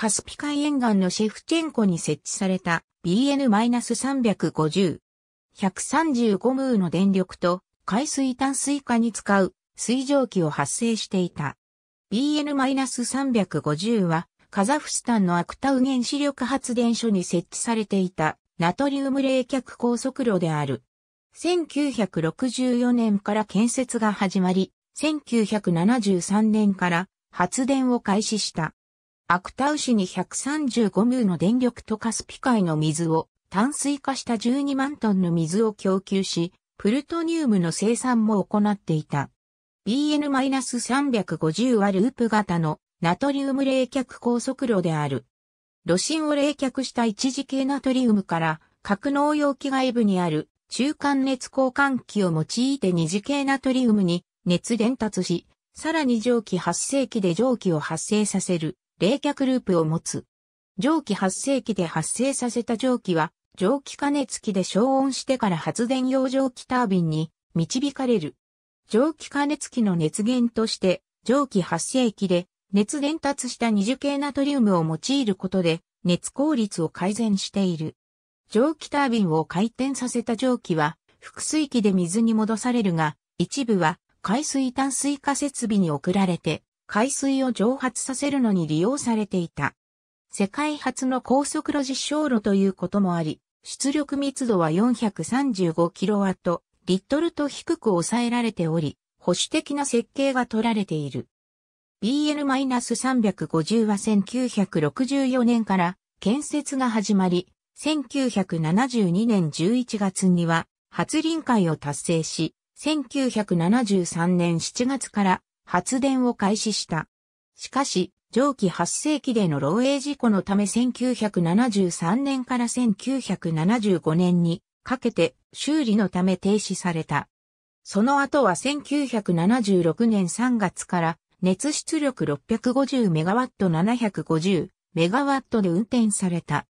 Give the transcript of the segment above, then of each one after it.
カスピ海沿岸のシェフチェンコに設置された BN-350。135ムーの電力と海水淡水化に使う水蒸気を発生していた。BN-350 はカザフスタンのアクタウ原子力発電所に設置されていたナトリウム冷却高速炉である。1964年から建設が始まり、1973年から発電を開始した。アクタウ市に135ムーの電力とカスピ海の水を淡水化した12万トンの水を供給し、プルトニウムの生産も行っていた。BN-350 はループ型のナトリウム冷却高速炉である。炉心を冷却した一時系ナトリウムから格納容器外部にある中間熱交換器を用いて二次系ナトリウムに熱伝達し、さらに蒸気発生器で蒸気を発生させる。冷却ループを持つ。蒸気発生器で発生させた蒸気は、蒸気加熱器で消音してから発電用蒸気タービンに導かれる。蒸気加熱器の熱源として、蒸気発生器で熱伝達した二重系ナトリウムを用いることで、熱効率を改善している。蒸気タービンを回転させた蒸気は、複水器で水に戻されるが、一部は海水淡水化設備に送られて、海水を蒸発させるのに利用されていた。世界初の高速路実証路ということもあり、出力密度は 435kW リットルと低く抑えられており、保守的な設計が取られている。b n 3 5 0は1964年から建設が始まり、1972年11月には初臨界を達成し、1973年7月から発電を開始した。しかし、上記発生機での漏洩事故のため1973年から1975年にかけて修理のため停止された。その後は1976年3月から熱出力 650MW750MW で運転された。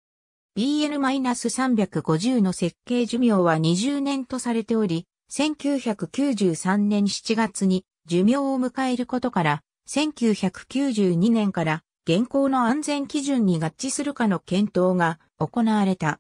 BN-350 の設計寿命は20年とされており、1993年7月に寿命を迎えることから、1992年から現行の安全基準に合致するかの検討が行われた。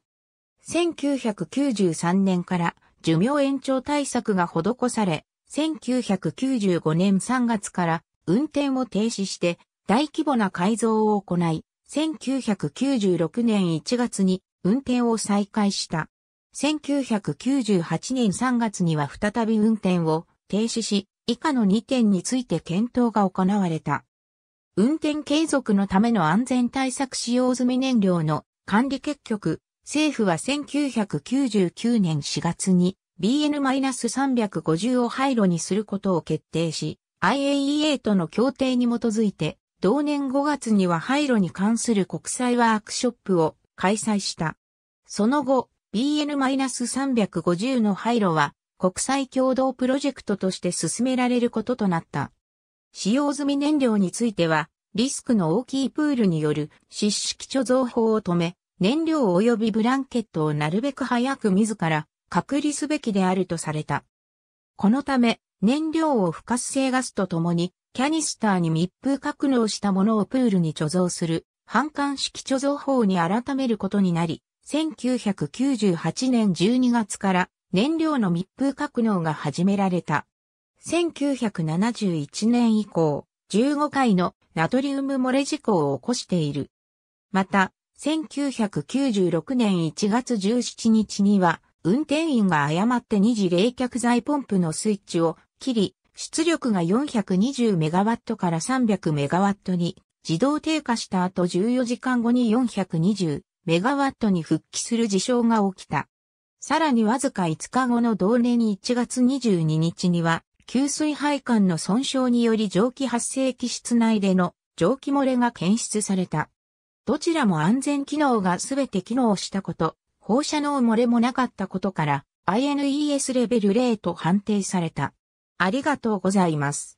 1993年から寿命延長対策が施され、1995年3月から運転を停止して大規模な改造を行い、1996年1月に運転を再開した。1998年3月には再び運転を停止し、以下の2点について検討が行われた。運転継続のための安全対策使用済み燃料の管理結局、政府は1999年4月に BN-350 を廃炉にすることを決定し、IAEA との協定に基づいて、同年5月には廃炉に関する国際ワークショップを開催した。その後、BN-350 の廃炉は国際共同プロジェクトとして進められることとなった。使用済み燃料については、リスクの大きいプールによる湿式貯蔵法を止め、燃料及びブランケットをなるべく早く自ら隔離すべきであるとされた。このため、燃料を不活性ガスとともに、キャニスターに密封格納したものをプールに貯蔵する、反艦式貯蔵法に改めることになり、1998年12月から燃料の密封格納が始められた。1971年以降、15回のナトリウム漏れ事故を起こしている。また、1996年1月17日には、運転員が誤って二次冷却剤ポンプのスイッチを切り、出力が 420MW から 300MW に自動低下した後14時間後に 420MW に復帰する事象が起きた。さらにわずか5日後の同年1月22日には、給水配管の損傷により蒸気発生器室内での蒸気漏れが検出された。どちらも安全機能が全て機能したこと、放射能漏れもなかったことから、INES レベル0と判定された。ありがとうございます。